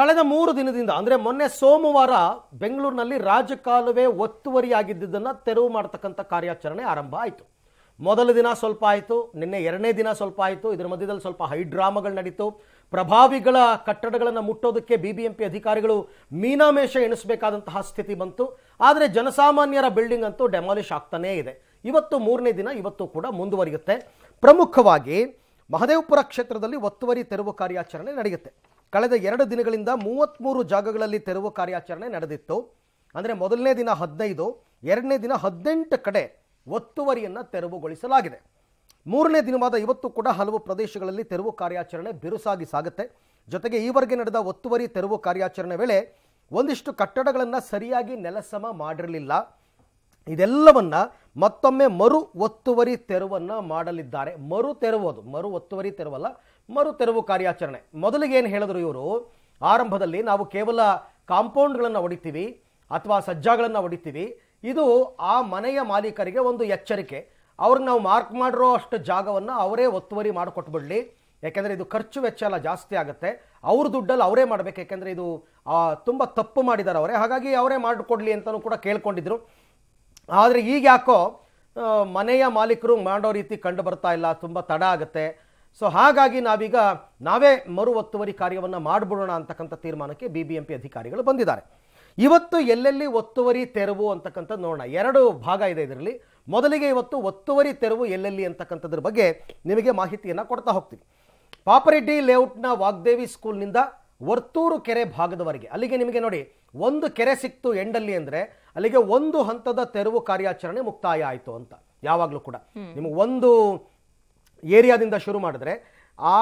ಕಳೆದ ಮೂರು ದಿನದಿಂದ ಅಂದರೆ ಮೊನ್ನೆ ಸೋಮವಾರ ಬೆಂಗಳೂರಿನಲ್ಲಿ ರಾಜಕಾಲುವೆ ಒತ್ತುವರಿಯಾಗಿದ್ದುದನ್ನು ತೆರವು ಮಾಡತಕ್ಕಂಥ ಕಾರ್ಯಾಚರಣೆ ಆರಂಭ ಆಯಿತು ಮೊದಲ ದಿನ ಸ್ವಲ್ಪ ಆಯಿತು ನಿನ್ನೆ ಎರಡನೇ ದಿನ ಸ್ವಲ್ಪ ಆಯಿತು ಇದರ ಮಧ್ಯದಲ್ಲಿ ಸ್ವಲ್ಪ ಹೈಡ್ರಾಮಾಗಳು ನಡೀತು ಪ್ರಭಾವಿಗಳ ಕಟ್ಟಡಗಳನ್ನು ಮುಟ್ಟೋದಕ್ಕೆ ಬಿ ಬಿ ಎಂ ಪಿ ಅಧಿಕಾರಿಗಳು ಮೀನಾಮೇಷ ಎಣಿಸಬೇಕಾದಂತಹ ಸ್ಥಿತಿ ಬಂತು ಆದರೆ ಜನಸಾಮಾನ್ಯರ ಬಿಲ್ಡಿಂಗ್ ಅಂತೂ ಡೆಮಾಲಿಶ್ ಆಗ್ತಾನೇ ಇದೆ ಇವತ್ತು ಮೂರನೇ ದಿನ ಇವತ್ತು ಕೂಡ ಮುಂದುವರಿಯುತ್ತೆ ಪ್ರಮುಖವಾಗಿ ಮಹದೇವಪುರ ಕ್ಷೇತ್ರದಲ್ಲಿ ಒತ್ತುವರಿ ತೆರವು ಕಾರ್ಯಾಚರಣೆ ನಡೆಯುತ್ತೆ ಕಳೆದ ಎರಡು ದಿನಗಳಿಂದ ಮೂವತ್ತ್ಮೂರು ಜಾಗಗಳಲ್ಲಿ ತೆರವು ಕಾರ್ಯಾಚರಣೆ ನಡೆದಿತ್ತು ಅಂದರೆ ಮೊದಲನೇ ದಿನ ಹದಿನೈದು ಎರಡನೇ ದಿನ ಹದಿನೆಂಟು ಕಡೆ ಒತ್ತುವರಿಯನ್ನು ತೆರವುಗೊಳಿಸಲಾಗಿದೆ ಮೂರನೇ ದಿನವಾದ ಇವತ್ತು ಕೂಡ ಹಲವು ಪ್ರದೇಶಗಳಲ್ಲಿ ತೆರವು ಕಾರ್ಯಾಚರಣೆ ಬಿರುಸಾಗಿ ಸಾಗುತ್ತೆ ಜೊತೆಗೆ ಈವರೆಗೆ ನಡೆದ ಒತ್ತುವರಿ ತೆರವು ಕಾರ್ಯಾಚರಣೆ ವೇಳೆ ಒಂದಿಷ್ಟು ಕಟ್ಟಡಗಳನ್ನು ಸರಿಯಾಗಿ ನೆಲಸಮ ಮಾಡಿರಲಿಲ್ಲ ಇದೆಲ್ಲವನ್ನು ಮತ್ತೊಮ್ಮೆ ಮರು ಒತ್ತುವರಿ ತೆರವನ್ನು ಮಾಡಲಿದ್ದಾರೆ ಮರು ತೆರವು ಅದು ಮರು ಒತ್ತುವರಿ ತೆರವಲ್ಲ ಮರು ತೆರವು ಕಾರ್ಯಾಚರಣೆ ಮೊದಲಿಗೆ ಏನು ಹೇಳಿದ್ರು ಇವರು ಆರಂಭದಲ್ಲಿ ನಾವು ಕೇವಲ ಕಾಂಪೌಂಡ್ಗಳನ್ನು ಹೊಡಿತೀವಿ ಅಥವಾ ಸಜ್ಜಾಗಳನ್ನು ಹೊಡಿತೀವಿ ಇದು ಆ ಮನೆಯ ಮಾಲೀಕರಿಗೆ ಒಂದು ಎಚ್ಚರಿಕೆ ಅವ್ರಿಗೆ ನಾವು ಮಾರ್ಕ್ ಮಾಡಿರೋ ಅಷ್ಟು ಜಾಗವನ್ನು ಅವರೇ ಒತ್ತುವರಿ ಮಾಡಿಕೊಟ್ಬಿಡಲಿ ಯಾಕೆಂದರೆ ಇದು ಖರ್ಚು ವೆಚ್ಚ ಎಲ್ಲ ಜಾಸ್ತಿ ಆಗುತ್ತೆ ಅವ್ರ ದುಡ್ಡಲ್ಲಿ ಅವರೇ ಮಾಡಬೇಕು ಯಾಕೆಂದರೆ ಇದು ತುಂಬ ತಪ್ಪು ಮಾಡಿದ್ದಾರೆ ಅವರೇ ಹಾಗಾಗಿ ಅವರೇ ಮಾಡಿಕೊಡ್ಲಿ ಅಂತಲೂ ಕೂಡ ಕೇಳ್ಕೊಂಡಿದ್ರು ಆದರೆ ಈಗ ಯಾಕೋ ಮನೆಯ ಮಾಲೀಕರು ಮಾಡೋ ರೀತಿ ಕಂಡು ಬರ್ತಾ ಇಲ್ಲ ತುಂಬ ತಡ ಆಗುತ್ತೆ ಸೊ ಹಾಗಾಗಿ ನಾವೀಗ ನಾವೇ ಮರು ಒತ್ತುವರಿ ಕಾರ್ಯವನ್ನು ಮಾಡಿಬಿಡೋಣ ಅಂತಕ್ಕಂಥ ತೀರ್ಮಾನಕ್ಕೆ ಬಿ ಬಿ ಎಂ ಪಿ ಅಧಿಕಾರಿಗಳು ಬಂದಿದ್ದಾರೆ ಇವತ್ತು ಎಲ್ಲೆಲ್ಲಿ ಒತ್ತುವರಿ ತೆರವು ಅಂತಕ್ಕಂಥದ್ದು ನೋಡೋಣ ಎರಡು ಭಾಗ ಇದೆ ಇದರಲ್ಲಿ ಮೊದಲಿಗೆ ಇವತ್ತು ಒತ್ತುವರಿ ತೆರವು ಎಲ್ಲೆಲ್ಲಿ ಅಂತಕ್ಕಂಥದ್ರ ಬಗ್ಗೆ ನಿಮಗೆ ಮಾಹಿತಿಯನ್ನು ಕೊಡ್ತಾ ಹೋಗ್ತೀವಿ ಪಾಪರೆಡ್ಡಿ ಲೇಔಟ್ನ ವಾಗ್ದೇವಿ ಸ್ಕೂಲ್ನಿಂದ ವರ್ತೂರು ಕೆರೆ ಭಾಗದವರೆಗೆ ಅಲ್ಲಿಗೆ ನಿಮಗೆ ನೋಡಿ ಒಂದು ಕೆರೆ ಸಿಕ್ತು ಎಂಡಲ್ಲಿ ಅಂದರೆ ಅಲ್ಲಿಗೆ ಒಂದು ಹಂತದ ತೆರವು ಕಾರ್ಯಾಚರಣೆ ಮುಕ್ತಾಯ ಆಯಿತು ಅಂತ ಯಾವಾಗಲೂ ಕೂಡ ನಿಮಗೆ ಒಂದು ಏರಿಯಾದಿಂದ ಶುರು ಮಾಡಿದ್ರೆ ಆ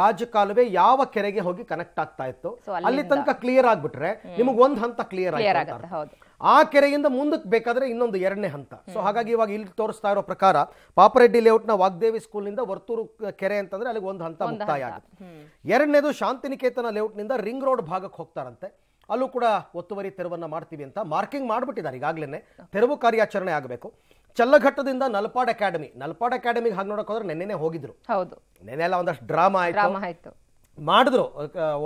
ರಾಜಕಾಲುವೆ ಯಾವ ಕೆರೆಗೆ ಹೋಗಿ ಕನೆಕ್ಟ್ ಆಗ್ತಾ ಇತ್ತು ಅಲ್ಲಿ ತನಕ ಕ್ಲಿಯರ್ ಆಗ್ಬಿಟ್ರೆ ನಿಮಗೆ ಒಂದು ಹಂತ ಕ್ಲಿಯರ್ ಆಗುತ್ತೆ ಆ ಕೆರೆಯಿಂದ ಮುಂದಕ್ಕೆ ಬೇಕಾದ್ರೆ ಇನ್ನೊಂದು ಎರಡನೇ ಹಂತ ಸೊ ಹಾಗಾಗಿ ಇವಾಗ ಇಲ್ಲಿ ತೋರಿಸ್ತಾ ಇರೋ ಪ್ರಕಾರ ಪಾಪರೆಡ್ಡಿ ಲೇಔಟ್ನ ವಾಗ್ದೇವಿ ಸ್ಕೂಲ್ನಿಂದ ವರ್ತೂರು ಕೆರೆ ಅಂತಂದ್ರೆ ಅಲ್ಲಿಗೆ ಒಂದು ಹಂತ ಮುಕ್ತಾಯ ಆಗುತ್ತೆ ಎರಡನೇದು ಶಾಂತಿನಿಕೇತನ ಲೇಔಟ್ನಿಂದ ರಿಂಗ್ ರೋಡ್ ಭಾಗಕ್ಕೆ ಹೋಗ್ತಾರಂತೆ ಅಲ್ಲೂ ಕೂಡ ಒತ್ತುವರಿ ತೆರವನ್ನ ಮಾಡ್ತೀವಿ ಅಂತ ಮಾರ್ಕಿಂಗ್ ಮಾಡಿಬಿಟ್ಟಿದ್ದಾರೆ ಈಗಾಗಲೇ ತೆರವು ಕಾರ್ಯಾಚರಣೆ ಆಗಬೇಕು ಚಲ್ಲಘಟ್ಟದಿಂದ ನಲ್ಪಾಡ್ ಅಕಾಡೆಮಿ ನಲ್ಪಾಡ್ ಅಕಾಡೆಮಿಗೆ ಹಾಗೆ ನೋಡಕ್ ಹೋದ್ರೆ ನೆನ್ನೆನೆ ಹೋಗಿದ್ರು ಹೌದು ನೆನ್ನೆಲ್ಲ ಒಂದಷ್ಟು ಡ್ರಾಮಾ ಆಯ್ತು ಮಾಡಿದ್ರು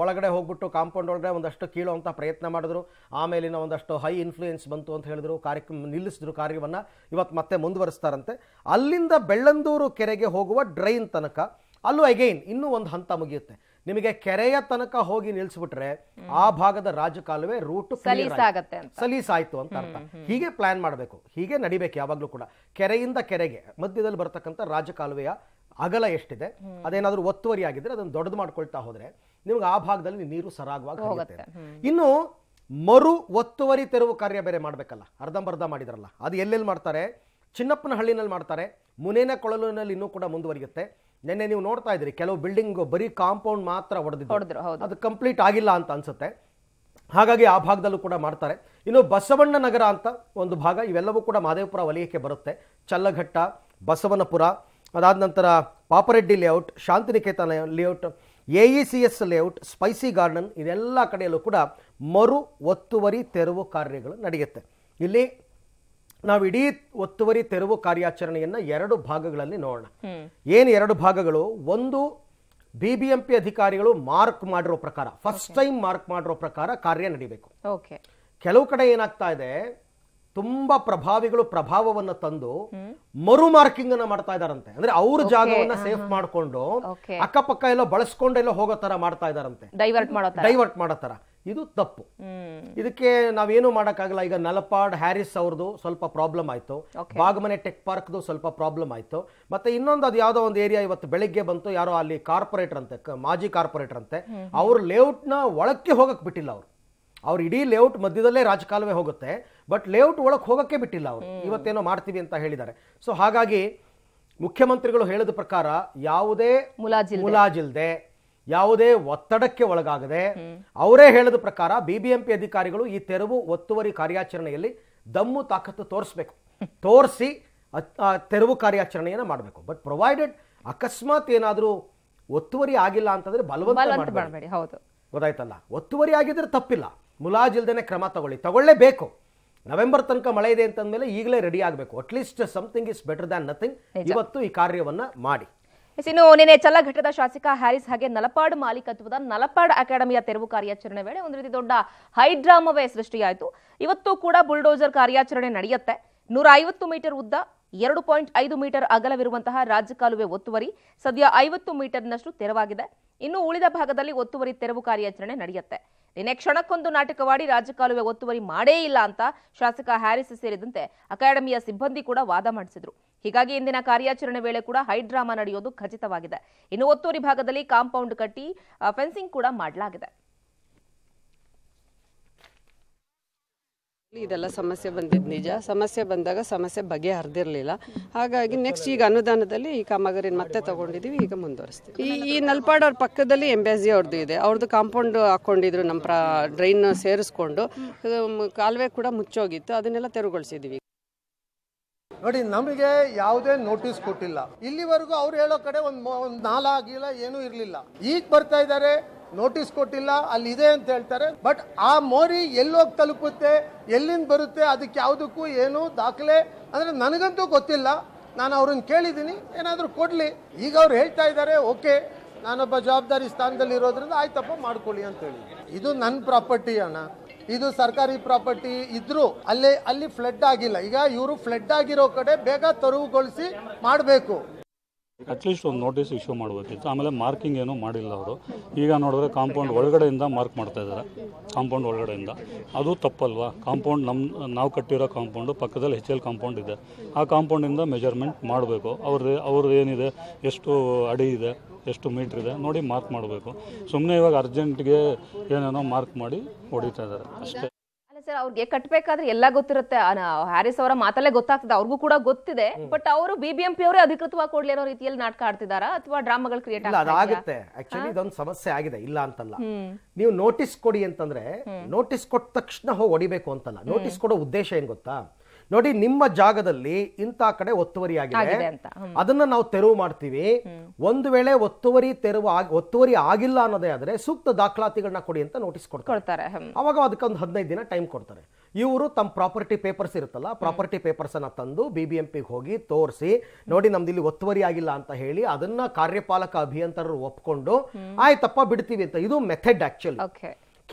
ಒಳಗಡೆ ಹೋಗ್ಬಿಟ್ಟು ಕಾಂಪೌಂಡ್ ಒಳಗಡೆ ಒಂದಷ್ಟು ಕೀಳುವಂಥ ಪ್ರಯತ್ನ ಮಾಡಿದ್ರು ಆಮೇಲಿನ ಒಂದಷ್ಟು ಹೈ ಇನ್ಫ್ಲೂಯೆನ್ಸ್ ಬಂತು ಅಂತ ಹೇಳಿದ್ರು ಕಾರ್ಯಕ್ರಮ ನಿಲ್ಲಿಸಿದ್ರು ಕಾರ್ಯವನ್ನ ಇವತ್ತು ಮತ್ತೆ ಮುಂದುವರಿಸ್ತಾರಂತೆ ಅಲ್ಲಿಂದ ಬೆಳ್ಳಂದೂರು ಕೆರೆಗೆ ಹೋಗುವ ಡ್ರೈನ್ ತನಕ ಅಲ್ಲೂ ಅಗೈನ್ ಇನ್ನೂ ಒಂದು ಹಂತ ಮುಗಿಯುತ್ತೆ ನಿಮಗೆ ಕೆರೆಯ ತನಕ ಹೋಗಿ ನಿಲ್ಸ್ಬಿಟ್ರೆ ಆ ಭಾಗದ ರಾಜಕಾಲುವೆ ರೂಟ್ ಸಲೀಸಾಯ್ತು ಅಂತ ಅರ್ಥ ಹೀಗೆ ಪ್ಲಾನ್ ಮಾಡಬೇಕು ಹೀಗೆ ನಡಿಬೇಕು ಯಾವಾಗ್ಲೂ ಕೂಡ ಕೆರೆಯಿಂದ ಕೆರೆಗೆ ಮಧ್ಯದಲ್ಲಿ ಬರತಕ್ಕಂತ ರಾಜಕಾಲುವೆಯ ಅಗಲ ಎಷ್ಟಿದೆ ಅದೇನಾದ್ರೂ ಒತ್ತುವರಿ ಆಗಿದ್ರೆ ಅದನ್ನು ದೊಡ್ಡದು ಮಾಡ್ಕೊಳ್ತಾ ಹೋದ್ರೆ ನಿಮ್ಗೆ ಆ ಭಾಗದಲ್ಲಿ ನೀರು ಸರಾಗವಾಗಿ ಹೋಗುತ್ತೆ ಇನ್ನು ಮರು ಒತ್ತುವರಿ ತೆರವು ಕಾರ್ಯ ಬೇರೆ ಮಾಡಬೇಕಲ್ಲ ಅರ್ಧಂಬರ್ಧ ಮಾಡಿದ್ರಲ್ಲ ಅದು ಎಲ್ಲೆಲ್ಲಿ ಮಾಡ್ತಾರೆ ಚಿನ್ನಪ್ಪನ ಹಳ್ಳಿನಲ್ಲಿ ಮಾಡ್ತಾರೆ ಮುನೇನ ಕೊಳಲಿನಲ್ಲಿ ಇನ್ನೂ ಕೂಡ ಮುಂದುವರಿಯುತ್ತೆ ನಿನ್ನೆ ನೀವು ನೋಡ್ತಾ ಇದ್ರಿ ಕೆಲವು ಬಿಲ್ಡಿಂಗ್ ಬರೀ ಕಾಂಪೌಂಡ್ ಮಾತ್ರ ಹೊಡೆದಿದ್ರು ಅದು ಕಂಪ್ಲೀಟ್ ಆಗಿಲ್ಲ ಅಂತ ಅನ್ಸುತ್ತೆ ಹಾಗಾಗಿ ಆ ಭಾಗದಲ್ಲೂ ಕೂಡ ಮಾಡ್ತಾರೆ ಇನ್ನು ಬಸವಣ್ಣ ನಗರ ಅಂತ ಒಂದು ಭಾಗ ಇವೆಲ್ಲವೂ ಕೂಡ ಮಾದೇವಪುರ ವಲಯಕ್ಕೆ ಬರುತ್ತೆ ಚಲ್ಲಘಟ್ಟ ಬಸವನಪುರ ಅದಾದ ನಂತರ Papareddy layout Shantiniketan layout A E C S layout spicy garden ಇದೆಲ್ಲ ಕಡೆಯಲ್ಲೂ ಕೂಡ ಮರು ಒತ್ತುವರಿ ತೆರವು ಕಾರ್ಯಗಳು ನಡೆಯುತ್ತೆ ಇಲ್ಲಿ ನಾವು ಇಡೀ ಒತ್ತುವರಿ ತೆರವು ಕಾರ್ಯಾಚರಣೆಯನ್ನ ಎರಡು ಭಾಗಗಳಲ್ಲಿ ನೋಡೋಣ ಏನು ಎರಡು ಭಾಗಗಳು ಒಂದು ಬಿಬಿಎಂಪಿ ಅಧಿಕಾರಿಗಳು ಮಾರ್ಕ್ ಮಾಡಿರೋ ಪ್ರಕಾರ ಫಸ್ಟ್ ಟೈಮ್ ಮಾರ್ಕ್ ಮಾಡಿರೋ ಪ್ರಕಾರ ಕಾರ್ಯ ನಡಿಬೇಕು ಕೆಲವು ಕಡೆ ಏನಾಗ್ತಾ ಇದೆ ತುಂಬಾ ಪ್ರಭಾವಿಗಳು ಪ್ರಭಾವವನ್ನ ತಂದು ಮರು ಮಾರ್ಕಿಂಗ್ ಅನ್ನ ಮಾಡ್ತಾ ಇದಾರಂತೆ ಅಂದ್ರೆ ಅವ್ರ ಜಾಗವನ್ನ ಸೇಫ್ ಮಾಡಿಕೊಂಡು ಅಕ್ಕಪಕ್ಕ ಎಲ್ಲ ಬಳಸ್ಕೊಂಡೆಲ್ಲ ಹೋಗೋ ತರ ಮಾಡ್ತಾ ಇದಾರಂತೆ ಡೈವರ್ಟ್ ಮಾಡೋ ತರ ಇದು ತಪ್ಪು ಇದಕ್ಕೆ ನಾವೇನು ಮಾಡೋಕ್ಕಾಗಲ್ಲ ಈಗ ನಲಪಾಡ್ ಹ್ಯಾರಿಸ್ ಅವ್ರದ್ದು ಸ್ವಲ್ಪ ಪ್ರಾಬ್ಲಮ್ ಆಯಿತು ಬಾಗಮನೆ ಟೆಕ್ ಪಾರ್ಕ್ದು ಸ್ವಲ್ಪ ಪ್ರಾಬ್ಲಮ್ ಆಯಿತು ಮತ್ತೆ ಇನ್ನೊಂದು ಅದು ಯಾವುದೋ ಒಂದು ಏರಿಯಾ ಇವತ್ತು ಬೆಳಿಗ್ಗೆ ಬಂತು ಯಾರೋ ಅಲ್ಲಿ ಕಾರ್ಪೊರೇಟರ್ ಅಂತೆ ಮಾಜಿ ಕಾರ್ಪೊರೇಟರ್ ಅಂತೆ ಅವ್ರ ಲೇಔಟ್ನ ಒಳಕ್ಕೆ ಹೋಗಕ್ಕೆ ಬಿಟ್ಟಿಲ್ಲ ಅವರು ಅವ್ರು ಇಡೀ ಲೇಔಟ್ ಮಧ್ಯದಲ್ಲೇ ರಾಜಕಾಲವೇ ಹೋಗುತ್ತೆ ಬಟ್ ಲೇಔಟ್ ಒಳಕ್ಕೆ ಹೋಗಕ್ಕೆ ಬಿಟ್ಟಿಲ್ಲ ಅವರು ಇವತ್ತೇನೋ ಮಾಡ್ತೀವಿ ಅಂತ ಹೇಳಿದ್ದಾರೆ ಸೊ ಹಾಗಾಗಿ ಮುಖ್ಯಮಂತ್ರಿಗಳು ಹೇಳಿದ ಪ್ರಕಾರ ಯಾವುದೇ ಮುಲಾಜಿಲ್ದೆ ಯಾವುದೇ ಒತ್ತಡಕ್ಕೆ ಒಳಗಾಗದೆ ಅವರೇ ಹೇಳಿದ ಪ್ರಕಾರ ಬಿಬಿಎಂಪಿ ಅಧಿಕಾರಿಗಳು ಈ ತೆರವು ಒತ್ತುವರಿ ಕಾರ್ಯಾಚರಣೆಯಲ್ಲಿ ದಮ್ಮು ತಾಕತ್ತು ತೋರಿಸಬೇಕು ತೋರಿಸಿ ತೆರವು ಕಾರ್ಯಾಚರಣೆಯನ್ನು ಮಾಡಬೇಕು ಬಟ್ ಪ್ರೊವೈಡೆಡ್ ಅಕಸ್ಮಾತ್ ಏನಾದರೂ ಒತ್ತುವರಿ ಆಗಿಲ್ಲ ಅಂತಂದ್ರೆ ಬಲವಂತ ಗೊತ್ತಾಯ್ತಲ್ಲ ಒತ್ತುವರಿ ಆಗಿದ್ರೆ ತಪ್ಪಿಲ್ಲ ಮುಲಾಜಿಲ್ದೇನೆ ಕ್ರಮ ತಗೊಳ್ಳಿ ತಗೊಳ್ಳೇಬೇಕು ನವೆಂಬರ್ ತನಕ ಮಳೆ ಇದೆ ಅಂತಂದ್ಮೇಲೆ ಈಗಲೇ ರೆಡಿ ಆಗಬೇಕು at least something is better than nothing ಇವತ್ತು ಈ ಕಾರ್ಯವನ್ನ ಮಾಡಿ ಇನ್ನು ನಿನ್ನೆ ಚಲ್ಲಘಟ್ಟದ ಶಾಸಕ ಹ್ಯಾರಿಸ್ ಹಾಗೆ ನಲಪಾಡ್ ಮಾಲೀಕತ್ವದ ನಲಪಾಡ್ ಅಕಾಡೆಮಿಯ ತೆರವು ಕಾರ್ಯಾಚರಣೆ ವೇಳೆ ಒಂದು ರೀತಿ ದೊಡ್ಡ ಹೈಡ್ರಾಮವೇ ಸೃಷ್ಟಿಯಾಯಿತು ಇವತ್ತು ಕೂಡ ಬುಲ್ಡೋಜರ್ ಕಾರ್ಯಾಚರಣೆ ನಡೆಯುತ್ತೆ ನೂರ ಐವತ್ತು ಮೀಟರ್ ಉದ್ದ ಎರಡು ಪಾಯಿಂಟ್ ಐದು ಮೀಟರ್ ಅಗಲವಿರುವಂತಹ ರಾಜಕಾಲುವೆ ಒತ್ತುವರಿ ಸದ್ಯ ಐವತ್ತು ಮೀಟರ್ನಷ್ಟು ತೆರವಾಗಿದೆ ಇನ್ನು ಉಳಿದ ಭಾಗದಲ್ಲಿ ಒತ್ತುವರಿ ತೆರವು ಕಾರ್ಯಾಚರಣೆ ನಡೆಯುತ್ತೆ ನಿನ್ನೆ ಕ್ಷಣಕ್ಕೊಂದು ನಾಟಕವಾಡಿ ರಾಜಕಾಲುವೆ ಒತ್ತುವರಿ ಮಾಡೇ ಇಲ್ಲ ಅಂತ ಶಾಸಕ ಹ್ಯಾರಿಸ್ ಸೇರಿದಂತೆ ಅಕಾಡೆಮಿಯ ಸಿಬ್ಬಂದಿ ಕೂಡ ವಾದ ಮಾಡಿಸಿದ್ರು ಹೀಗಾಗಿ ಇಂದಿನ ಕಾರ್ಯಾಚರಣೆ ವೇಳೆ ಕೂಡ ಹೈಡ್ರಾಮಾ ನಡೆಯೋದು ಖಚಿತವಾಗಿದೆ ಇನ್ನು ಒತ್ತೂರಿ ಭಾಗದಲ್ಲಿ ಕಾಂಪೌಂಡ್ ಕಟ್ಟಿ ಫೆನ್ಸಿಂಗ್ ಕೂಡ ಮಾಡಲಾಗಿದೆ ಇದೆಲ್ಲ ಸಮಸ್ಯೆ ಬಂದಿದ್ದು ನಿಜ ಸಮಸ್ಯೆ ಬಂದಾಗ ಸಮಸ್ಯೆ ಬಗೆಹರಿದಿರಲಿಲ್ಲ ಹಾಗಾಗಿ ನೆಕ್ಸ್ಟ್ ಈಗ ಅನುದಾನದಲ್ಲಿ ಈ ಕಾಮಗಾರಿನ ಮತ್ತೆ ತಗೊಂಡಿದ್ದೀವಿ ಈಗ ಮುಂದುವರಿಸ್ತೀವಿ ಈ ಈ ನಲ್ಪಾಡ್ ಅವ್ರ ಪಕ್ಕದಲ್ಲಿ ಎಂಬಾಸಿ ಅವ್ರದ್ದು ಇದೆ ಅವ್ರದ್ದು ಕಾಂಪೌಂಡ್ ಹಾಕೊಂಡಿದ್ರು ನಮ್ಮ ಪ್ರಾ ಡ್ರೈನ್ ಸೇರಿಸ್ಕೊಂಡು ಕಾಲುವೆ ಕೂಡ ಮುಚ್ಚೋಗಿತ್ತು ಅದನ್ನೆಲ್ಲ ತೆರವುಗೊಳಿಸಿದ್ದೀವಿ ನೋಡಿ ನಮಗೆ ಯಾವುದೇ ನೋಟಿಸ್ ಕೊಟ್ಟಿಲ್ಲ ಇಲ್ಲಿವರೆಗೂ ಅವ್ರು ಹೇಳೋ ಕಡೆ ಒಂದು ಒಂದು ನಾಲ ಆಗಿಲ್ಲ ಏನೂ ಇರಲಿಲ್ಲ ಈಗ ಬರ್ತಾ ಇದ್ದಾರೆ ನೋಟಿಸ್ ಕೊಟ್ಟಿಲ್ಲ ಅಲ್ಲಿ ಇದೆ ಅಂತ ಹೇಳ್ತಾರೆ ಬಟ್ ಆ ಮೋರಿ ಎಲ್ಲೋಗಿ ತಲುಪುತ್ತೆ ಎಲ್ಲಿಂದ ಬರುತ್ತೆ ಅದಕ್ಕೆ ಯಾವುದಕ್ಕೂ ಏನು ದಾಖಲೆ ಅಂದರೆ ನನಗಂತೂ ಗೊತ್ತಿಲ್ಲ ನಾನು ಅವ್ರನ್ನ ಕೇಳಿದ್ದೀನಿ ಏನಾದರೂ ಕೊಡಲಿ ಈಗ ಅವ್ರು ಹೇಳ್ತಾ ಇದ್ದಾರೆ ಓಕೆ ನಾನೊಬ್ಬ ಜವಾಬ್ದಾರಿ ಸ್ಥಾನದಲ್ಲಿ ಇರೋದ್ರಿಂದ ಆಯ್ತಪ್ಪ ಮಾಡ್ಕೊಳ್ಳಿ ಅಂತೇಳಿ ಇದು ನನ್ನ ಪ್ರಾಪರ್ಟಿ ಅಣ್ಣ ಇದು ಸರ್ಕಾರಿ ಪ್ರಾಪರ್ಟಿ ಇದ್ರು ಅಲ್ಲಿ ಅಲ್ಲಿ ಫ್ಲಡ್ ಆಗಿಲ್ಲ ಈಗ ಇವರು ಫ್ಲಡ್ ಆಗಿರೋ ಕಡೆ ಬೇಗ ತೆರವುಗೊಳಿಸಿ ಮಾಡಬೇಕು ಅಟ್ಲೀಸ್ಟ್ ಒಂದು ನೋಟಿಸ್ ಇಶ್ಯೂ ಮಾಡಬೇಕಿತ್ತು ಆಮೇಲೆ ಮಾರ್ಕಿಂಗ್ ಏನೂ ಮಾಡಿಲ್ಲ ಅವರು ಈಗ ನೋಡಿದ್ರೆ ಕಾಂಪೌಂಡ್ ಒಳಗಡೆಯಿಂದ ಮಾರ್ಕ್ ಮಾಡ್ತಾ ಇದ್ದಾರೆ ಕಾಂಪೌಂಡ್ ಒಳಗಡೆಯಿಂದ ಅದು ತಪ್ಪಲ್ವಾ ಕಾಂಪೌಂಡ್ ನಮ್ಮ ನಾವು ಕಟ್ಟಿರೋ ಕಾಂಪೌಂಡು ಪಕ್ಕದಲ್ಲಿ ಹೆಚ್ ಎಲ್ ಕಾಂಪೌಂಡ್ ಇದೆ ಆ ಕಾಂಪೌಂಡಿಂದ ಮೆಜರ್ಮೆಂಟ್ ಮಾಡಬೇಕು ಅವ್ರದ್ದು ಅವ್ರದ್ದು ಏನಿದೆ ಎಷ್ಟು ಅಡಿ ಇದೆ ಎಷ್ಟು ಮೀಟ್ರ್ ಇದೆ ನೋಡಿ ಮಾರ್ಕ್ ಮಾಡಬೇಕು ಸುಮ್ಮನೆ ಇವಾಗ ಅರ್ಜೆಂಟ್ಗೆ ಏನೇನೋ ಮಾರ್ಕ್ ಮಾಡಿ ಹೊಡಿತಾ ಇದ್ದಾರೆ ಅಷ್ಟೇ ಸರ್ ಅವ್ರಿಗೆ ಕಟ್ಟಬೇಕಾದ್ರೆ ಎಲ್ಲ ಗೊತ್ತಿರುತ್ತೆ ಹ್ಯಾರಿಸ್ ಅವರ ಮಾತಲ್ಲೇ ಗೊತ್ತಾಗ್ತದೆ ಅವ್ರಿಗೂ ಕೂಡ ಗೊತ್ತಿದೆ ಬಟ್ ಅವರು ಬಿಬಿಎಂಪಿ ಅವರೇ ಅಧಿಕೃತವಾಗಿ ಅನ್ನೋ ರೀತಿಯಲ್ಲಿ ನಾಟಕ ಆಡ್ತಿದಾರಾ ಅಥವಾ ಡ್ರಾಮಾಗಳು ಕ್ರಿಯೇಟ್ ಆಗುತ್ತೆ ಆಕ್ಚುಲಿ ಇದೊಂದು ಸಮಸ್ಯೆ ಆಗಿದೆ ಇಲ್ಲ ಅಂತಲ್ಲ ನೀವು ನೋಟಿಸ್ ಕೊಡಿ ಅಂತಂದ್ರೆ ನೋಟಿಸ್ ಕೊಟ್ಟ ತಕ್ಷಣ ಹೋಗಿ ಹೊಡಿಬೇಕು ಅಂತಲ್ಲ ನೋಟಿಸ್ ಕೊಡೋ ಉದ್ದೇಶ ಏನ್ ಗೊತ್ತಾ ನೋಡಿ ನಿಮ್ಮ ಜಾಗದಲ್ಲಿ ಇಂಥ ಕಡೆ ಒತ್ತುವರಿ ಆಗಿದೆ ಅದನ್ನ ನಾವು ತೆರವು ಮಾಡ್ತೀವಿ ಒಂದು ವೇಳೆ ಒತ್ತುವರಿ ತೆರವು ಒತ್ತುವರಿ ಆಗಿಲ್ಲ ಅನ್ನೋದೇ ಆದ್ರೆ ಸೂಕ್ತ ದಾಖಲಾತಿಗಳನ್ನ ಕೊಡಿ ಅಂತ ನೋಟಿಸ್ ಕೊಡ್ತಾರೆ ಅವಾಗ ಅದಕ್ಕೆ ಒಂದು ಹದಿನೈದು ದಿನ ಟೈಮ್ ಕೊಡ್ತಾರೆ ಇವರು ತಮ್ಮ ಪ್ರಾಪರ್ಟಿ ಪೇಪರ್ಸ್ ಇರುತ್ತಲ್ಲ ಪ್ರಾಪರ್ಟಿ ಪೇಪರ್ಸ್ ಅನ್ನ ತಂದು ಬಿ ಬಿ ಎಂ ಹೋಗಿ ತೋರಿಸಿ ನೋಡಿ ನಮ್ದು ಇಲ್ಲಿ ಒತ್ತುವರಿ ಆಗಿಲ್ಲ ಅಂತ ಹೇಳಿ ಅದನ್ನ ಕಾರ್ಯಪಾಲಕ ಅಭಿಯಂತರರು ಒಪ್ಕೊಂಡು ಆಯ್ತಪ್ಪ ಬಿಡ್ತೀವಿ ಅಂತ ಇದು ಮೆಥಡ್ ಆಕ್ಚುಲಿ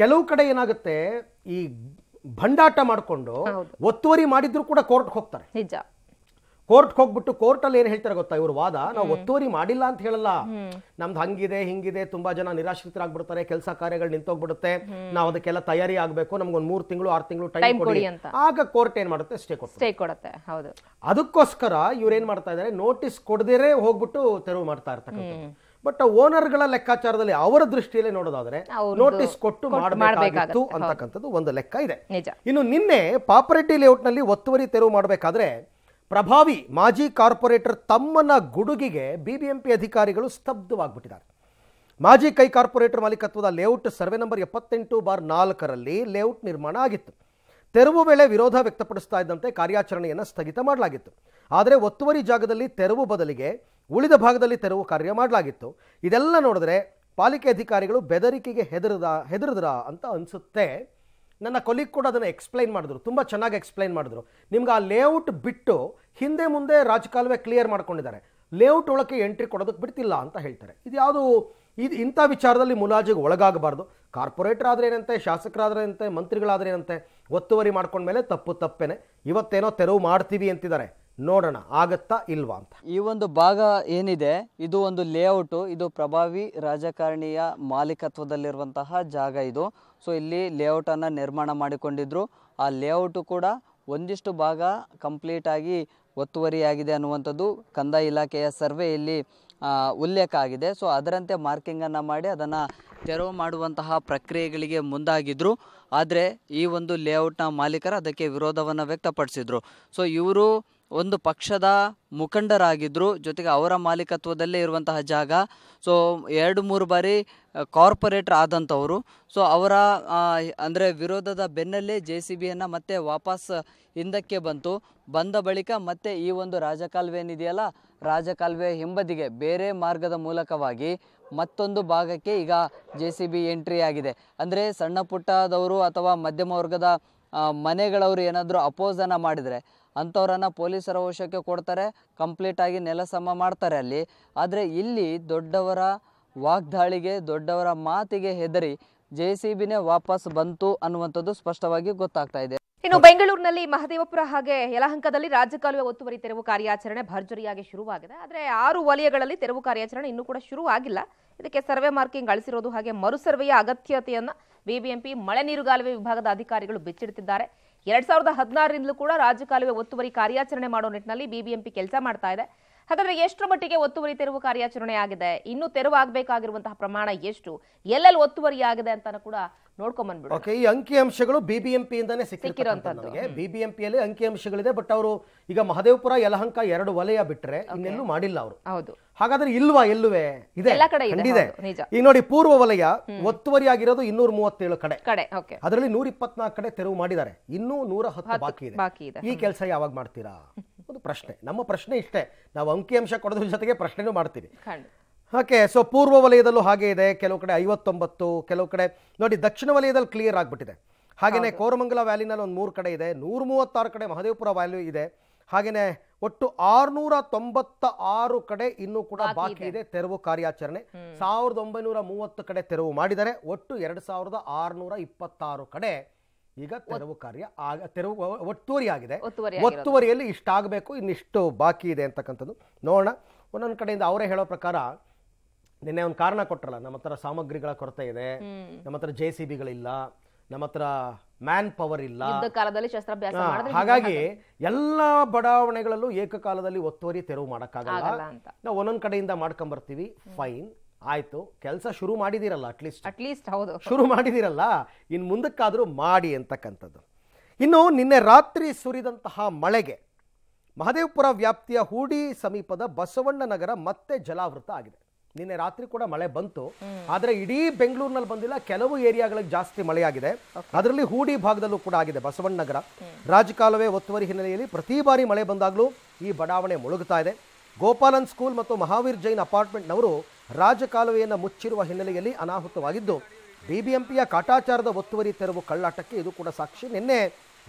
ಕೆಲವು ಕಡೆ ಏನಾಗುತ್ತೆ ಈ ಭಂಡಾಟ ಮಾಡಿಕೊಂಡು ಒತ್ತುವರಿ ಮಾಡಿದ್ರು ಕೂಡ ಕೋರ್ಟ್ ಹೋಗ್ತಾರೆ ನಿಜ ಕೋರ್ಟ್ ಹೋಗ್ಬಿಟ್ಟು ಕೋರ್ಟ್ ಅಲ್ಲಿ ಏನ್ ಹೇಳ್ತಾರೆ ಗೊತ್ತಾ ಇವರು ವಾದ ನಾವು ಒತ್ತುವರಿ ಮಾಡಿಲ್ಲ ಅಂತ ಹೇಳಲ್ಲ ನಮ್ದು ಹಂಗಿದೆ ಹಿಂಗಿದೆ ತುಂಬಾ ಜನ ನಿರಾಶ್ರಿತರಾಗ್ಬಿಡ್ತಾರೆ ಕೆಲಸ ಕಾರ್ಯಗಳು ನಿಂತೋಗ್ಬಿಡುತ್ತೆ ನಾವು ಅದಕ್ಕೆಲ್ಲ ತಯಾರಿ ಆಗ್ಬೇಕು ನಮ್ಗೊಂದ್ ಮೂರ್ ತಿಂಗಳು ಆರ್ ತಿಂಗಳು ಟೈಮ್ ಕೊಡಿ ಆಗ ಕೋರ್ಟ್ ಏನ್ ಮಾಡುತ್ತೆ ಸ್ಟೇ ಸ್ಟೇ ಕೊಡುತ್ತೆ ಹೌದು ಅದಕ್ಕೋಸ್ಕರ ಇವ್ರು ಏನ್ ಮಾಡ್ತಾ ಇದಾರೆ ನೋಟಿಸ್ ಕೊಡದಿರೇ ಹೋಗ್ಬಿಟ್ಟು ತೆರವು ಮಾಡ್ತಾ ಇರ್ತಕ್ಕಂಥ ಬಟ್ ಓನರ್ಗಳ ಲೆಕ್ಕಾಚಾರದಲ್ಲಿ ಅವರ ದೃಷ್ಟಿಯಲ್ಲಿ ನೋಡೋದಾದ್ರೆ ನೋಟಿಸ್ ಕೊಟ್ಟು ಮಾಡಬೇಕಾಗಿತ್ತು ಅಂತಕ್ಕಂಥದ್ದು ಒಂದು ಲೆಕ್ಕ ಇದೆ ಇನ್ನು ನಿನ್ನೆ ಲೇಔಟ್ ನಲ್ಲಿ ಒತ್ತುವರಿ ತೆರವು ಮಾಡಬೇಕಾದ್ರೆ ಪ್ರಭಾವಿ ಮಾಜಿ ಕಾರ್ಪೊರೇಟರ್ ತಮ್ಮನ ಗುಡುಗಿಗೆ ಬಿಬಿಎಂಪಿ ಅಧಿಕಾರಿಗಳು ಸ್ತಬ್ಧವಾಗ್ಬಿಟ್ಟಿದ್ದಾರೆ ಮಾಜಿ ಕೈ ಕಾರ್ಪೊರೇಟರ್ ಮಾಲೀಕತ್ವದ ಲೇಔಟ್ ಸರ್ವೆ ನಂಬರ್ ಎಪ್ಪತ್ತೆಂಟು ಬಾರ್ ನಾಲ್ಕರಲ್ಲಿ ಲೇಔಟ್ ನಿರ್ಮಾಣ ಆಗಿತ್ತು ತೆರವು ವೇಳೆ ವಿರೋಧ ವ್ಯಕ್ತಪಡಿಸ್ತಾ ಇದ್ದಂತೆ ಕಾರ್ಯಾಚರಣೆಯನ್ನು ಸ್ಥಗಿತ ಮಾಡಲಾಗಿತ್ತು ಆದರೆ ಒತ್ತುವರಿ ಜಾಗದಲ್ಲಿ ತೆರವು ಬದಲಿಗೆ ಉಳಿದ ಭಾಗದಲ್ಲಿ ತೆರವು ಕಾರ್ಯ ಮಾಡಲಾಗಿತ್ತು ಇದೆಲ್ಲ ನೋಡಿದ್ರೆ ಪಾಲಿಕೆ ಅಧಿಕಾರಿಗಳು ಬೆದರಿಕೆಗೆ ಹೆದರದ ಹೆದರಿದ್ರ ಅಂತ ಅನಿಸುತ್ತೆ ನನ್ನ ಕೊಲಿಗ್ ಕೂಡ ಅದನ್ನು ಎಕ್ಸ್ಪ್ಲೈನ್ ಮಾಡಿದ್ರು ತುಂಬ ಚೆನ್ನಾಗಿ ಎಕ್ಸ್ಪ್ಲೈನ್ ಮಾಡಿದ್ರು ನಿಮ್ಗೆ ಆ ಲೇಔಟ್ ಬಿಟ್ಟು ಹಿಂದೆ ಮುಂದೆ ರಾಜಕಾಲುವೆ ಕ್ಲಿಯರ್ ಮಾಡ್ಕೊಂಡಿದ್ದಾರೆ ಲೇಔಟ್ ಒಳಕ್ಕೆ ಎಂಟ್ರಿ ಕೊಡೋದಕ್ಕೆ ಬಿಡ್ತಿಲ್ಲ ಅಂತ ಹೇಳ್ತಾರೆ ಇದು ಯಾವುದು ಇದು ಇಂಥ ವಿಚಾರದಲ್ಲಿ ಮುಲಾಜಿಗೆ ಒಳಗಾಗಬಾರ್ದು ಕಾರ್ಪೊರೇಟರ್ ಆದ್ರೆ ಏನಂತೆ ಶಾಸಕರಾದ್ರೇನಂತೆ ಮಂತ್ರಿಗಳಾದ್ರೆ ಏನಂತೆ ಒತ್ತುವರಿ ಮಾಡ್ಕೊಂಡ್ಮೇಲೆ ತಪ್ಪು ತಪ್ಪೇನೆ ಇವತ್ತೇನೋ ತೆರವು ಮಾಡ್ತೀವಿ ಅಂತಿದ್ದಾರೆ ನೋಡೋಣ ಆಗತ್ತಾ ಇಲ್ವಾ ಅಂತ ಈ ಒಂದು ಭಾಗ ಏನಿದೆ ಇದು ಒಂದು ಲೇಔಟು ಇದು ಪ್ರಭಾವಿ ರಾಜಕಾರಣಿಯ ಮಾಲೀಕತ್ವದಲ್ಲಿರುವಂತಹ ಜಾಗ ಇದು ಸೊ ಇಲ್ಲಿ ಲೇಔಟನ್ನು ನಿರ್ಮಾಣ ಮಾಡಿಕೊಂಡಿದ್ದರು ಆ ಲೇಔಟು ಕೂಡ ಒಂದಿಷ್ಟು ಭಾಗ ಕಂಪ್ಲೀಟ್ ಆಗಿ ಒತ್ತುವರಿಯಾಗಿದೆ ಅನ್ನುವಂಥದ್ದು ಕಂದಾಯ ಇಲಾಖೆಯ ಇಲ್ಲಿ ಉಲ್ಲೇಖ ಆಗಿದೆ ಸೊ ಅದರಂತೆ ಮಾರ್ಕಿಂಗನ್ನು ಮಾಡಿ ಅದನ್ನು ತೆರವು ಮಾಡುವಂತಹ ಪ್ರಕ್ರಿಯೆಗಳಿಗೆ ಮುಂದಾಗಿದ್ದರು ಆದರೆ ಈ ಒಂದು ಲೇಔಟ್ನ ಮಾಲೀಕರು ಅದಕ್ಕೆ ವಿರೋಧವನ್ನು ವ್ಯಕ್ತಪಡಿಸಿದರು ಸೊ ಇವರು ಒಂದು ಪಕ್ಷದ ಮುಖಂಡರಾಗಿದ್ದರು ಜೊತೆಗೆ ಅವರ ಮಾಲೀಕತ್ವದಲ್ಲೇ ಇರುವಂತಹ ಜಾಗ ಸೊ ಎರಡು ಮೂರು ಬಾರಿ ಕಾರ್ಪೊರೇಟರ್ ಆದಂಥವರು ಸೊ ಅವರ ಅಂದರೆ ವಿರೋಧದ ಬೆನ್ನಲ್ಲೇ ಜೆ ಸಿ ಬಿಯನ್ನು ಮತ್ತೆ ವಾಪಸ್ ಹಿಂದಕ್ಕೆ ಬಂತು ಬಂದ ಬಳಿಕ ಮತ್ತೆ ಈ ಒಂದು ರಾಜಕಾಲುವೆ ಏನಿದೆಯಲ್ಲ ರಾಜಕಾಲುವೆ ಹಿಂಬದಿಗೆ ಬೇರೆ ಮಾರ್ಗದ ಮೂಲಕವಾಗಿ ಮತ್ತೊಂದು ಭಾಗಕ್ಕೆ ಈಗ ಜೆ ಸಿ ಬಿ ಎಂಟ್ರಿ ಆಗಿದೆ ಅಂದರೆ ಸಣ್ಣ ಪುಟ್ಟದವರು ಅಥವಾ ಮಧ್ಯಮ ವರ್ಗದ ಮನೆಗಳವರು ಏನಾದರೂ ಅಪೋಸನ್ನು ಮಾಡಿದರೆ ಅಂಥವ್ರನ್ನು ಪೊಲೀಸರ ವಶಕ್ಕೆ ಕೊಡ್ತಾರೆ ಕಂಪ್ಲೀಟಾಗಿ ನೆಲಸಮ ಮಾಡ್ತಾರೆ ಅಲ್ಲಿ ಆದರೆ ಇಲ್ಲಿ ದೊಡ್ಡವರ ವಾಗ್ದಾಳಿಗೆ ದೊಡ್ಡವರ ಮಾತಿಗೆ ಹೆದರಿ ಜೆ ಸಿ ಬಿನೇ ವಾಪಸ್ ಬಂತು ಅನ್ನುವಂಥದ್ದು ಸ್ಪಷ್ಟವಾಗಿ ಗೊತ್ತಾಗ್ತಾ ಇದೆ ಇನ್ನು ಬೆಂಗಳೂರಿನಲ್ಲಿ ಮಹದೇವಪುರ ಹಾಗೆ ಯಲಹಂಕದಲ್ಲಿ ರಾಜ್ಯ ಕಾಲುವೆ ಒತ್ತುವರಿ ತೆರವು ಕಾರ್ಯಾಚರಣೆ ಭರ್ಜರಿಯಾಗಿ ಶುರುವಾಗಿದೆ ಆದರೆ ಆರು ವಲಯಗಳಲ್ಲಿ ತೆರವು ಕಾರ್ಯಾಚರಣೆ ಇನ್ನೂ ಕೂಡ ಶುರು ಆಗಿಲ್ಲ ಇದಕ್ಕೆ ಸರ್ವೆ ಮಾರ್ಕಿಂಗ್ ಅಳಿಸಿರೋದು ಹಾಗೆ ಮರುಸರ್ವೆಯ ಅಗತ್ಯತೆಯನ್ನು ಬಿಬಿಎಂಪಿ ಮಳೆ ನೀರುಗಾಲುವೆ ವಿಭಾಗದ ಅಧಿಕಾರಿಗಳು ಬಿಚ್ಚಿಡುತ್ತಿದ್ದಾರೆ ಎರಡ್ ಸಾವಿರದ ಹದಿನಾರರಿಂದಲೂ ಕೂಡ ರಾಜ್ಯ ಕಾಲುವೆ ಒತ್ತುವರಿ ಕಾರ್ಯಾಚರಣೆ ಮಾಡೋ ನಿಟ್ಟಿನಲ್ಲಿ ಬಿಬಿಎಂಪಿ ಕೆಲಸ ಮಾಡ್ತಾ ಇದೆ ಹಾಗಾದ್ರೆ ಎಷ್ಟು ಮಟ್ಟಿಗೆ ಒತ್ತುವರಿ ತೆರವು ಕಾರ್ಯಾಚರಣೆ ಆಗಿದೆ ಇನ್ನು ಆಗ್ಬೇಕಾಗಿರುವಂತಹ ಪ್ರಮಾಣ ಎಷ್ಟು ಎಲ್ಲೆಲ್ಲಿ ಒತ್ತುವರಿ ಆಗಿದೆ ಅಂತ ಕೂಡ ನೋಡ್ಕೊಂಡ್ಬಂದ್ಬಿಡು ಓಕೆ ಈ ಅಂಕಿಅಂಶಗಳು ಬಿ ಬಿ ಎಂ ಪಿಯಿಂದಾನೆ ಸಿಕ್ಕಿರೋಂಥದ್ದು ಬಿ ಬಿ ಎಂ ಅಂಕಿಅಂಶಗಳಿದೆ ಬಟ್ ಅವರು ಈಗ ಮಹದೇವಪುರ ಯಲಹಂಕ ಎರಡು ವಲಯ ಬಿಟ್ಟರೆ ಇನ್ನೆಲ್ಲೂ ಮಾಡಿಲ್ಲ ಅವರು ಹೌದು ಹಾಗಾದ್ರೆ ಇಲ್ವಾ ಎಲ್ಲುವೆ ಇದೆ ಇದೆ ಈಗ ನೋಡಿ ಪೂರ್ವ ವಲಯ ಒತ್ತುವರಿ ಆಗಿರೋದು ಇನ್ನೂರ ಮೂವತ್ತೇಳು ಕಡೆ ಅದರಲ್ಲಿ ನೂರ ಇಪ್ಪತ್ನಾಲ್ಕು ಕಡೆ ತೆರವು ಮಾಡಿದ್ದಾರೆ ಇನ್ನೂ ನೂರ ಹತ್ತು ಬಾಕಿ ಇದೆ ಈ ಕೆಲಸ ಯಾವಾಗ ಮಾಡ್ತೀರಾ ಒಂದು ಪ್ರಶ್ನೆ ನಮ್ಮ ಪ್ರಶ್ನೆ ಇಷ್ಟೇ ನಾವು ಅಂಕಿಅಂಶ ಕೊಡೋದ್ರ ಜೊತೆಗೆ ಪ್ರಶ್ನೆನೂ ಮಾಡ್ತೀವಿ ಓಕೆ ಸೊ ಪೂರ್ವ ವಲಯದಲ್ಲೂ ಹಾಗೆ ಇದೆ ಕೆಲವು ಕಡೆ ಐವತ್ತೊಂಬತ್ತು ಕೆಲವು ಕಡೆ ನೋಡಿ ದಕ್ಷಿಣ ವಲಯದಲ್ಲಿ ಕ್ಲಿಯರ್ ಆಗಿಬಿಟ್ಟಿದೆ ಹಾಗೆಯೇ ಕೋರಮಂಗಲ ವ್ಯಾಲಿನಲ್ಲಿ ಒಂದು ಮೂರು ಕಡೆ ಇದೆ ನೂರ ಮೂವತ್ತಾರು ಕಡೆ ಮಹದೇವಪುರ ವ್ಯಾಲಿ ಇದೆ ಹಾಗೆಯೇ ಒಟ್ಟು ಆರುನೂರ ತೊಂಬತ್ತ ಆರು ಕಡೆ ಇನ್ನೂ ಕೂಡ ಬಾಕಿ ಇದೆ ತೆರವು ಕಾರ್ಯಾಚರಣೆ ಸಾವಿರದ ಒಂಬೈನೂರ ಮೂವತ್ತು ಕಡೆ ತೆರವು ಮಾಡಿದರೆ ಒಟ್ಟು ಎರಡು ಸಾವಿರದ ಆರುನೂರ ಇಪ್ಪತ್ತಾರು ಕಡೆ ಈಗ ತೆರವು ಕಾರ್ಯ ಆಗ ತೆರವು ಒತ್ತುವರಿ ಆಗಿದೆ ಒತ್ತುವರಿಯಲ್ಲಿ ಇಷ್ಟಾಗಬೇಕು ಇನ್ನಿಷ್ಟು ಬಾಕಿ ಇದೆ ಅಂತಕ್ಕಂಥದ್ದು ನೋಡೋಣ ಒಂದೊಂದು ಕಡೆಯಿಂದ ಅವರೇ ಹೇಳೋ ಪ್ರಕಾರ ನಿನ್ನೆ ಒಂದು ಕಾರಣ ಕೊಟ್ರಲ್ಲ ನಮ್ಮ ಹತ್ರ ಸಾಮಗ್ರಿಗಳ ಕೊರತೆ ಇದೆ ನಮ್ಮ ಹತ್ರ ಜೆ ಸಿ ಬಿಗಳಿಲ್ಲ ನಮ್ಮ ಹತ್ರ ಮ್ಯಾನ್ ಪವರ್ ಇಲ್ಲ ಕಾಲದಲ್ಲಿ ಹಾಗಾಗಿ ಎಲ್ಲ ಬಡಾವಣೆಗಳಲ್ಲೂ ಏಕಕಾಲದಲ್ಲಿ ಒತ್ತುವರಿ ತೆರವು ಮಾಡೋಕ್ಕಾಗಲ್ಲ ನಾವು ಒಂದೊಂದ್ ಕಡೆಯಿಂದ ಮಾಡ್ಕೊಂಡ್ ಬರ್ತೀವಿ ಫೈನ್ ಆಯ್ತು ಕೆಲಸ ಶುರು ಮಾಡಿದಿರಲ್ಲ ಅಟ್ಲೀಸ್ಟ್ ಅಟ್ಲೀಸ್ಟ್ ಹೌದು ಶುರು ಮಾಡಿದಿರಲ್ಲ ಇನ್ ಮುಂದಕ್ಕಾದ್ರೂ ಮಾಡಿ ಅಂತಕ್ಕಂಥದ್ದು ಇನ್ನು ನಿನ್ನೆ ರಾತ್ರಿ ಸುರಿದಂತಹ ಮಳೆಗೆ ಮಹದೇವಪುರ ವ್ಯಾಪ್ತಿಯ ಹೂಡಿ ಸಮೀಪದ ಬಸವಣ್ಣ ನಗರ ಮತ್ತೆ ಜಲಾವೃತ ಆಗಿದೆ ನಿನ್ನೆ ರಾತ್ರಿ ಕೂಡ ಮಳೆ ಬಂತು ಆದರೆ ಇಡೀ ಬೆಂಗಳೂರಿನಲ್ಲಿ ಬಂದಿಲ್ಲ ಕೆಲವು ಏರಿಯಾಗಳಿಗೆ ಜಾಸ್ತಿ ಮಳೆಯಾಗಿದೆ ಅದರಲ್ಲಿ ಹೂಡಿ ಭಾಗದಲ್ಲೂ ಕೂಡ ಆಗಿದೆ ಬಸವಣ್ಣನಗರ ರಾಜಕಾಲುವೆ ಒತ್ತುವರಿ ಹಿನ್ನೆಲೆಯಲ್ಲಿ ಪ್ರತಿ ಬಾರಿ ಮಳೆ ಬಂದಾಗಲೂ ಈ ಬಡಾವಣೆ ಮುಳುಗುತ್ತಾ ಇದೆ ಗೋಪಾಲನ್ ಸ್ಕೂಲ್ ಮತ್ತು ಮಹಾವೀರ್ ಜೈನ್ ಅಪಾರ್ಟ್ಮೆಂಟ್ನವರು ರಾಜಕಾಲುವೆಯನ್ನು ಮುಚ್ಚಿರುವ ಹಿನ್ನೆಲೆಯಲ್ಲಿ ಅನಾಹುತವಾಗಿದ್ದು ಬಿಬಿಎಂಪಿಯ ಕಾಟಾಚಾರದ ಒತ್ತುವರಿ ತೆರವು ಕಳ್ಳಾಟಕ್ಕೆ ಇದು ಕೂಡ ಸಾಕ್ಷಿ ನಿನ್ನೆ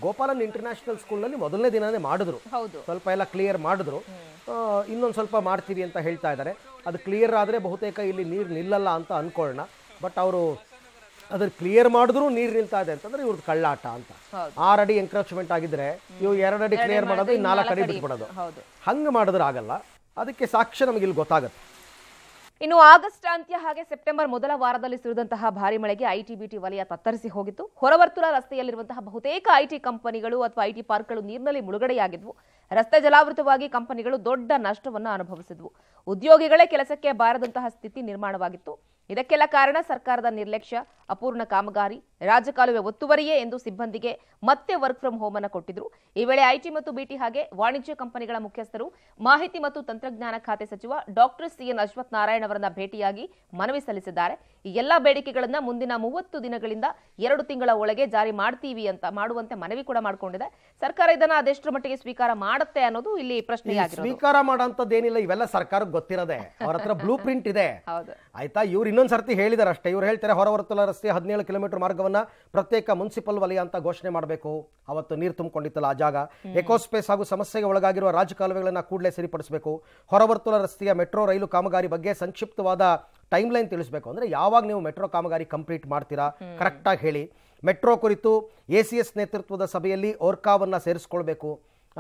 ಗೋಪಾಲನ್ ಇಂಟರ್ನ್ಯಾಷನಲ್ ನಲ್ಲಿ ಮೊದಲನೇ ದಿನನೇ ಮಾಡಿದ್ರು ಸ್ವಲ್ಪ ಎಲ್ಲ ಕ್ಲಿಯರ್ ಮಾಡಿದ್ರು ಇನ್ನೊಂದು ಸ್ವಲ್ಪ ಮಾಡ್ತೀವಿ ಅಂತ ಹೇಳ್ತಾ ಇದ್ದಾರೆ ಅದು ಕ್ಲಿಯರ್ ಆದರೆ ಬಹುತೇಕ ಇಲ್ಲಿ ನೀರು ನಿಲ್ಲಲ್ಲ ಅಂತ ಅನ್ಕೊಳ್ಳೋಣ ಬಟ್ ಅವರು ಅದ್ರ ಕ್ಲಿಯರ್ ಮಾಡಿದ್ರು ನೀರು ನಿಲ್ತಾ ಇದೆ ಅಂತಂದ್ರೆ ಇವ್ರದ್ದು ಕಳ್ಳಾಟ ಅಂತ ಆರ್ ಅಡಿ ಎನ್ಕ್ರೋಚ್ಮೆಂಟ್ ಆಗಿದ್ರೆ ಇವು ಎರಡು ಅಡಿ ಕ್ಲಿಯರ್ ಮಾಡೋದು ನಾಲ್ಕು ಅಡಿ ಬಿಟ್ಬಿಡೋದು ಹಂಗೆ ಮಾಡಿದ್ರೆ ಆಗಲ್ಲ ಅದಕ್ಕೆ ಸಾಕ್ಷ್ಯ ನಮಗೆ ಇಲ್ಲಿ ಗೊತ್ತಾಗುತ್ತೆ ಇನ್ನು ಆಗಸ್ಟ್ ಅಂತ್ಯ ಹಾಗೆ ಸೆಪ್ಟೆಂಬರ್ ಮೊದಲ ವಾರದಲ್ಲಿ ಸುರಿದಂತಹ ಭಾರಿ ಮಳೆಗೆ ಐಟಿ ಬಿಟಿ ವಲಯ ತತ್ತರಿಸಿ ಹೋಗಿತ್ತು ಹೊರವರ್ತುಲ ರಸ್ತೆಯಲ್ಲಿರುವಂತಹ ಬಹುತೇಕ ಐಟಿ ಕಂಪನಿಗಳು ಅಥವಾ ಐಟಿ ಪಾರ್ಕ್ಗಳು ನೀರಿನಲ್ಲಿ ಮುಳುಗಡೆಯಾಗಿದ್ವು ರಸ್ತೆ ಜಲಾವೃತವಾಗಿ ಕಂಪನಿಗಳು ದೊಡ್ಡ ನಷ್ಟವನ್ನು ಅನುಭವಿಸಿದ್ವು ಉದ್ಯೋಗಿಗಳೇ ಕೆಲಸಕ್ಕೆ ಬಾರದಂತಹ ಸ್ಥಿತಿ ನಿರ್ಮಾಣವಾಗಿತ್ತು ಇದಕ್ಕೆಲ್ಲ ಕಾರಣ ಸರ್ಕಾರದ ನಿರ್ಲಕ್ಷ್ಯ ಅಪೂರ್ಣ ಕಾಮಗಾರಿ ರಾಜಕಾಲುವೆ ಒತ್ತುವರಿಯೇ ಎಂದು ಸಿಬ್ಬಂದಿಗೆ ಮತ್ತೆ ವರ್ಕ್ ಫ್ರಮ್ ಹೋಮ್ ಅನ್ನು ಕೊಟ್ಟಿದ್ರು ಈ ವೇಳೆ ಐಟಿ ಮತ್ತು ಬಿಟಿ ಹಾಗೆ ವಾಣಿಜ್ಯ ಕಂಪನಿಗಳ ಮುಖ್ಯಸ್ಥರು ಮಾಹಿತಿ ಮತ್ತು ತಂತ್ರಜ್ಞಾನ ಖಾತೆ ಸಚಿವ ಡಾಕ್ಟರ್ ಸಿಎನ್ ಅಶ್ವಥ್ ನಾರಾಯಣ್ ಅವರನ್ನ ಭೇಟಿಯಾಗಿ ಮನವಿ ಸಲ್ಲಿಸಿದ್ದಾರೆ ಈ ಎಲ್ಲ ಬೇಡಿಕೆಗಳನ್ನ ಮುಂದಿನ ಮೂವತ್ತು ದಿನಗಳಿಂದ ಎರಡು ತಿಂಗಳ ಒಳಗೆ ಜಾರಿ ಮಾಡ್ತೀವಿ ಅಂತ ಮಾಡುವಂತೆ ಮನವಿ ಕೂಡ ಮಾಡಿಕೊಂಡಿದೆ ಸರ್ಕಾರ ಇದನ್ನ ಅದೆಷ್ಟರ ಮಟ್ಟಿಗೆ ಸ್ವೀಕಾರ ಮಾಡುತ್ತೆ ಅನ್ನೋದು ಇಲ್ಲಿ ಪ್ರಶ್ನೆಯಾಗಿದೆ ಸ್ವೀಕಾರ ಮಾಡುವಂತದ್ದೇನಿಲ್ಲ ಇವೆಲ್ಲ ಸರ್ಕಾರ ಗೊತ್ತಿರದೆ ಅವರ ಬ್ಲೂ ಪ್ರಿಂಟ್ ಇದೆ ಆಯ್ತಾ ಇನ್ನೊಂದು ಸರ್ತಿ ಹೇಳಿದಾರೆ ಅಷ್ಟೇ ಇವರು ಹೇಳ್ತಾರೆ ಹೊರವರ್ತುಲ ರಸ್ತೆ ಹದಿನೇಳು ಕಿಲೋಮೀಟರ್ ಮಾರ್ಗವನ್ನು ಪ್ರತ್ಯೇಕ ಮುನ್ಸಿಪಲ್ ವಲಯ ಅಂತ ಘೋಷಣೆ ಮಾಡಬೇಕು ಅವತ್ತು ನೀರು ತುಂಬಿಕೊಂಡಿತ್ತಲ್ಲ ಆ ಜಾಗ ಎಕೋಸ್ಪೇಸ್ ಹಾಗೂ ಸಮಸ್ಯೆಗೆ ಒಳಗಾಗಿರುವ ರಾಜಕಾಲುವೆಗಳನ್ನು ಕೂಡಲೇ ಸರಿಪಡಿಸಬೇಕು ಹೊರವರ್ತುಲ ರಸ್ತೆಯ ಮೆಟ್ರೋ ರೈಲು ಕಾಮಗಾರಿ ಬಗ್ಗೆ ಸಂಕ್ಷಿಪ್ತವಾದ ಟೈಮ್ ಲೈನ್ ತಿಳಿಸಬೇಕು ಅಂದರೆ ಯಾವಾಗ ನೀವು ಮೆಟ್ರೋ ಕಾಮಗಾರಿ ಕಂಪ್ಲೀಟ್ ಮಾಡ್ತೀರಾ ಕರೆಕ್ಟಾಗಿ ಹೇಳಿ ಮೆಟ್ರೋ ಕುರಿತು ಎ ಸಿ ಎಸ್ ನೇತೃತ್ವದ ಸಭೆಯಲ್ಲಿ ಓರ್ಕಾವನ್ನು ಸೇರಿಸ್ಕೊಳ್ಬೇಕು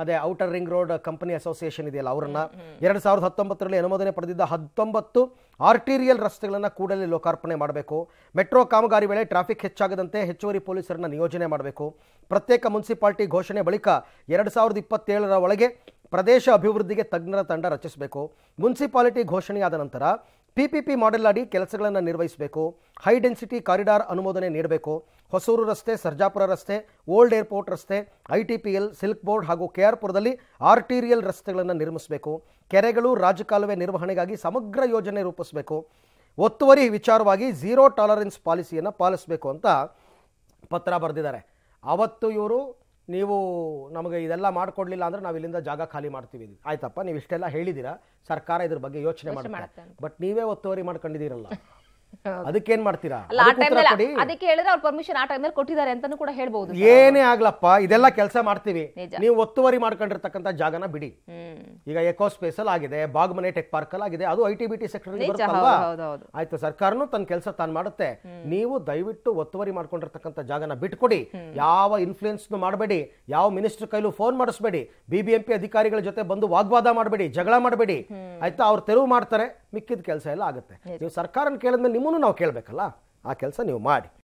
ಅದೇ outer ring road company association ಇದೆಯಲ್ಲ ಅವರನ್ನ ಎರಡು ಸಾವಿರದ ಹತ್ತೊಂಬತ್ತರಲ್ಲಿ ಅನುಮೋದನೆ ಪಡೆದಿದ್ದ ಹತ್ತೊಂಬತ್ತು ಆರ್ಟೀರಿಯಲ್ ರಸ್ತೆಗಳನ್ನು ಕೂಡಲೇ ಲೋಕಾರ್ಪಣೆ ಮಾಡಬೇಕು ಮೆಟ್ರೋ ಕಾಮಗಾರಿ ವೇಳೆ ಟ್ರಾಫಿಕ್ ಹೆಚ್ಚಾಗದಂತೆ ಹೆಚ್ಚುವರಿ ಪೊಲೀಸರನ್ನ ನಿಯೋಜನೆ ಮಾಡಬೇಕು ಪ್ರತ್ಯೇಕ ಮುನ್ಸಿಪಾಲ್ಟಿ ಘೋಷಣೆ ಬಳಿಕ ಎರಡು ಸಾವಿರದ ಇಪ್ಪತ್ತೇಳರ ಒಳಗೆ ಪ್ರದೇಶ ಅಭಿವೃದ್ಧಿಗೆ ತಜ್ಞರ ತಂಡ ರಚಿಸಬೇಕು ಮುನ್ಸಿಪಾಲಿಟಿ ಘೋಷಣೆಯಾದ ನಂತರ ಪಿಪಿಪಿ ಮಾಡೆಲ್ ಅಡಿ ಕೆಲಸಗಳನ್ನು ನಿರ್ವಹಿಸಬೇಕು ಹೈ ಡೆನ್ಸಿಟಿ ಕಾರಿಡಾರ್ ಅನುಮೋದನೆ ನೀಡಬೇಕು ಹೊಸೂರು ರಸ್ತೆ ಸರ್ಜಾಪುರ ರಸ್ತೆ ಓಲ್ಡ್ ಏರ್ಪೋರ್ಟ್ ರಸ್ತೆ I T P L silk board ಹಾಗೂ ಕೆಆರ್ಪುರದಲ್ಲಿ ಆರ್ಟೀರಿಯಲ್ ರಸ್ತೆಗಳನ್ನು ನಿರ್ಮಿಸಬೇಕು ಕೆರೆಗಳು ರಾಜಕಾಲುವೆ ನಿರ್ವಹಣೆಗಾಗಿ ಸಮಗ್ರ ಯೋಜನೆ ರೂಪಿಸಬೇಕು ಒತ್ತುವರಿ ವಿಚಾರವಾಗಿ ಝೀರೋ ಟಾಲರೆನ್ಸ್ ಪಾಲಿಸಿಯನ್ನು ಪಾಲಿಸಬೇಕು ಅಂತ ಪತ್ರ ಬರೆದಿದ್ದಾರೆ ಅವತ್ತು ಇವರು ನೀವು ನಮಗೆ ಇದೆಲ್ಲ ಮಾಡಿಕೊಡ್ಲಿಲ್ಲ ಅಂದ್ರೆ ನಾವು ಇಲ್ಲಿಂದ ಜಾಗ ಖಾಲಿ ಮಾಡ್ತೀವಿ ಆಯ್ತಪ್ಪ ನೀವು ಇಷ್ಟೆಲ್ಲ ಹೇಳಿದ್ದೀರಾ ಸರ್ಕಾರ ಇದ್ರ ಬಗ್ಗೆ ಯೋಚನೆ ಮಾಡ್ತಾರೆ ಬಟ್ ನೀವೇ ಒತ್ತುವರಿ ಮಾಡ್ಕೊಂಡಿದ್ದೀರಲ್ಲ ಅದಕ್ಕೆ ಏನ್ ಮಾಡ್ತೀರಾ ಅದಕ್ಕೆ ಹೇಳಿದ್ರೆ ಪರ್ಮಿಷನ್ ಆ ಕೊಟ್ಟಿದ್ದಾರೆ ಅಂತಾನೂ ಕೂಡ ಹೇಳ್ಬಹುದು ಏನೇ ಆಗ್ಲಪ್ಪ ಇದೆಲ್ಲ ಕೆಲಸ ಮಾಡ್ತೀವಿ ನೀವು ಒತ್ತುವರಿ ಮಾಡ್ಕೊಂಡಿರ್ತಕ್ಕಂಥ ಜಾಗನ ಬಿಡಿ ಈಗ ಎಕೋ ಸ್ಪೇಸ್ ಅಲ್ಲಿ ಆಗಿದೆ ಬಾಗ್ಮನೆ ಟೆಕ್ ಪಾರ್ಕ್ ಅಲ್ಲಿ ಆಗಿದೆ ಅದು I T B T sector ಆಯ್ತು ಸರ್ಕಾರನು ತನ್ನ ಕೆಲಸ ತಾನು ಮಾಡುತ್ತೆ ನೀವು ದಯವಿಟ್ಟು ಒತ್ತುವರಿ ಮಾಡ್ಕೊಂಡಿರ್ತಕ್ಕಂಥ ಜಾಗನ ಬಿಟ್ಕೊಡಿ ಯಾವ ಇನ್ಫ್ಲೂಯೆನ್ಸ್ ಮಾಡಬೇಡಿ ಯಾವ ಮಿನಿಸ್ಟರ್ ಕೈಲೂ ಫೋನ್ ಮಾಡಿಸ್ಬೇಡಿ ಬಿಬಿಎಂಪಿ ಅಧಿಕಾರಿಗಳ ಜೊತೆ ಬಂದು ವಾಗ್ವಾದ ಮಾಡಬೇಡಿ ಜಗಳ ಮಾಡಬೇಡಿ ಆಯ್ತಾ ಅವ್ರು ತೆರವು ಮಾಡ್ತಾರೆ ಮಿಕ್ಕಿದ ಕೆಲಸ ಎಲ್ಲ ಆಗುತ್ತೆ ನೀವು ಸರ್ಕಾರನ ಕೇಳಿದ್ರೆ ನಿಮ್ಮನ್ನು ನಾವು ಕೇಳಬೇಕಲ್ಲ ಆ ಕೆಲಸ ನೀವು ಮಾಡಿ